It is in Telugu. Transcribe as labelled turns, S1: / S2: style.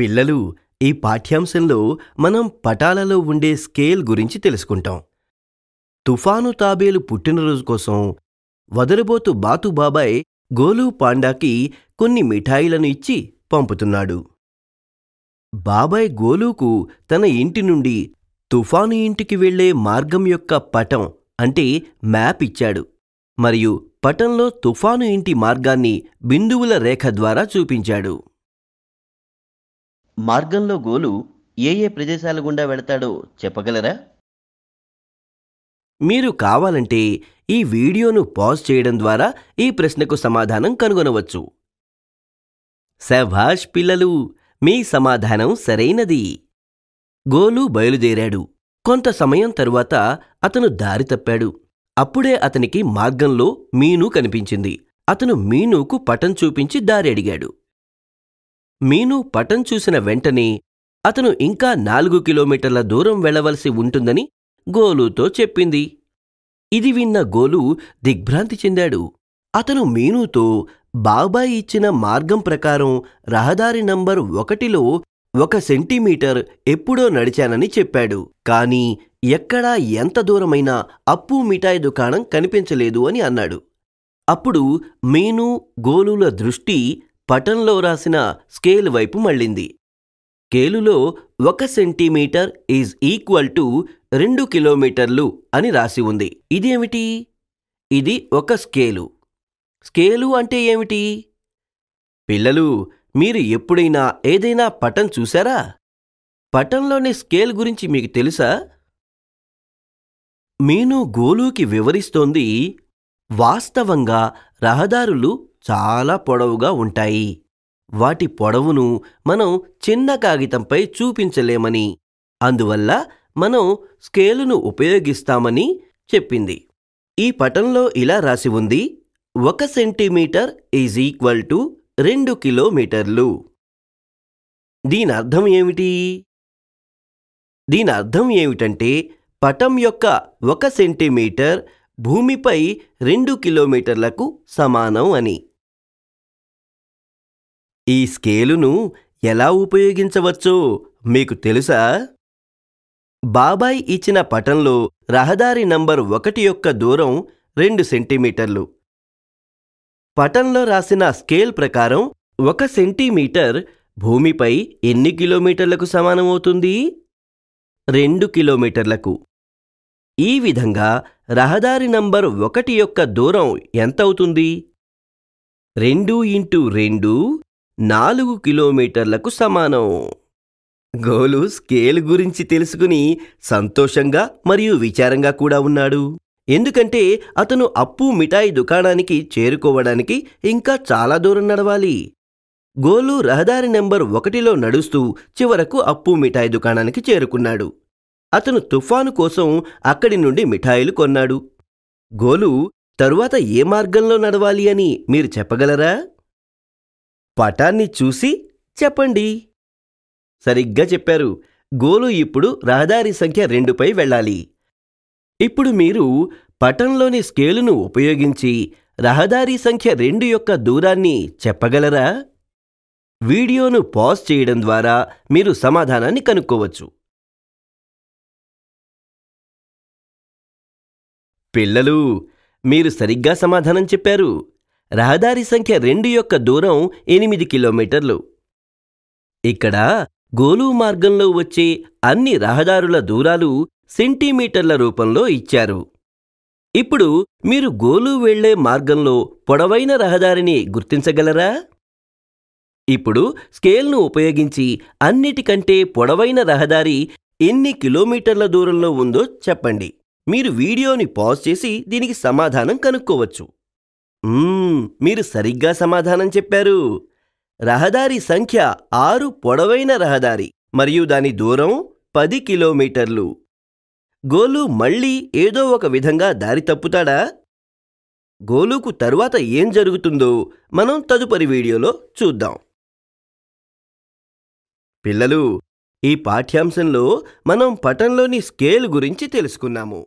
S1: పిల్లలు ఈ పాఠ్యాంశంలో మనం పటాలలో ఉండే స్కేల్ గురించి తెలుసుకుంటాం తుఫాను తాబేలు పుట్టినరోజు కోసం వదలబోతు బాతు బాబాయ్ గోలు పాండాకి కొన్ని మిఠాయిలను ఇచ్చి పంపుతున్నాడు బాబాయ్ గోలుకు తన ఇంటి నుండి తుఫాను ఇంటికి వెళ్లే మార్గం యొక్క పటం అంటే మ్యాప్ ఇచ్చాడు మరియు పటంలో తుఫాను ఇంటి మార్గాన్ని బిందువుల రేఖ ద్వారా చూపించాడు మార్గంలో గోలు ఏ ఏ ప్రదేశాల గుండా వెళతాడో చెప్పగలరా మీరు కావాలంటే ఈ వీడియోను పాజ్ చేయడం ద్వారా ఈ ప్రశ్నకు సమాధానం కనుగొనవచ్చు శభాష్ పిల్లలు మీ సమాధానం సరైనది గోలు బయలుదేరాడు కొంత సమయం తరువాత అతను దారి తప్పాడు అప్పుడే అతనికి మార్గంలో మీను కనిపించింది అతను మీనుకు పటం చూపించి దారి అడిగాడు మీను పటం చూసిన వెంటనే అతను ఇంకా నాలుగు కిలోమీటర్ల దూరం వెళ్లవలసి ఉంటుందని గోలుతో చెప్పింది ఇది విన్న గోలు దిగ్భ్రాంతి చెందాడు అతను మీనుతో బాబాయ్ ఇచ్చిన మార్గం ప్రకారం రహదారి నంబర్ ఒకటిలో ఒక సెంటీమీటర్ ఎప్పుడో నడిచానని చెప్పాడు కాని ఎక్కడా ఎంత దూరమైనా అప్పు మిఠాయి దుకాణం కనిపించలేదు అని అన్నాడు అప్పుడు మీను గోలుల దృష్టి పటంలో రాసిన స్కేల్ వైపు మళ్ళింది స్కేలులో ఒక సెంటీమీటర్ ఈజ్ ఈక్వల్ టు రెండు కిలోమీటర్లు అని రాసి ఉంది ఇదేమిటి ఇది ఒక స్కేలు స్కేలు అంటే ఏమిటి పిల్లలు మీరు ఎప్పుడైనా ఏదైనా పటం చూశారా పటంలోని స్కేల్ గురించి మీకు తెలుసా మీను గోలుకి వివరిస్తోంది వాస్తవంగా రహదారులు చాలా పొడవుగా ఉంటాయి వాటి పొడవును మనం చిన్న కాగితంపై చూపించలేమని అందువల్ల మనం స్కేలును ఉపయోగిస్తామని చెప్పింది ఈ పటంలో ఇలా రాసి ఉంది ఒక సెంటీమీటర్ ఈజ్ ఈక్వల్ టు రెండు కిలోమీటర్లు దీని అర్థం ఏమిటి దీని అర్థం ఏమిటంటే పటం యొక్క ఒక సెంటీమీటర్ భూమిపై రెండు కిలోమీటర్లకు సమానం అని ఈ స్కేలును ఎలా ఉపయోగించవచ్చో మీకు తెలుసా బాబాయ్ ఇచ్చిన పటంలో రహదారి నంబర్ ఒకటి యొక్క దూరం రెండు సెంటీమీటర్లు పటంలో రాసిన స్కేల్ ప్రకారం ఒక సెంటీమీటర్ భూమిపై ఎన్ని కిలోమీటర్లకు సమానమవుతుంది రెండు కిలోమీటర్లకు ఈ విధంగా రహదారి నంబర్ ఒకటి యొక్క దూరం ఎంత అవుతుంది రెండు ఇంటూ రెండు నాలుగు కిలోమీటర్లకు సమానం గోలు స్కేల్ గురించి తెలుసుకుని సంతోషంగా మరియు విచారంగా కూడా ఉన్నాడు ఎందుకంటే అతను అప్పు మిఠాయి దుకాణానికి చేరుకోవడానికి ఇంకా చాలా దూరం నడవాలి గోలు రహదారి నెంబర్ ఒకటిలో నడుస్తూ చివరకు అప్పు మిఠాయి దుకాణానికి చేరుకున్నాడు అతను తుఫాను కోసం అక్కడి నుండి మిఠాయిలు కొన్నాడు గోలు తరువాత ఏ మార్గంలో నడవాలి అని మీరు చెప్పగలరా పటాన్ని చూసి చెప్పండి సరిగ్గా చెప్పారు గోలు ఇప్పుడు రహదారి సంఖ్య రెండుపై వెళ్ళాలి ఇప్పుడు మీరు పటంలోని స్కేలును ఉపయోగించి రహదారి సంఖ్య రెండు యొక్క దూరాన్ని చెప్పగలరా వీడియోను పాజ్ చేయడం ద్వారా మీరు సమాధానాన్ని కనుక్కోవచ్చు పిల్లలు మీరు సరిగ్గా సమాధానం చెప్పారు రహదారి సంఖ్య రెండు యొక్క దూరం ఎనిమిది కిలోమీటర్లు ఇక్కడ గోలు మార్గంలో వచ్చే అన్ని రహదారుల దూరాలు సెంటీమీటర్ల రూపంలో ఇచ్చారు ఇప్పుడు మీరు గోలు వెళ్లే మార్గంలో పొడవైన రహదారిని గుర్తించగలరా ఇప్పుడు స్కేల్ను ఉపయోగించి అన్నిటికంటే పొడవైన రహదారి ఎన్ని కిలోమీటర్ల దూరంలో ఉందో చెప్పండి మీరు వీడియోని పాజ్ చేసి దీనికి సమాధానం కనుక్కోవచ్చు మీరు సరిగ్గా సమాధానం చెప్పారు రహదారి సంఖ్య ఆరు పొడవైన రహదారి మరియు దాని దూరం పది కిలోమీటర్లు గోలు మళ్ళీ ఏదో ఒక విధంగా దారి తప్పుతాడా గోలుకు తరువాత ఏం జరుగుతుందో మనం తదుపరి వీడియోలో చూద్దాం పిల్లలు ఈ పాఠ్యాంశంలో మనం పటంలోని స్కేల్ గురించి తెలుసుకున్నాము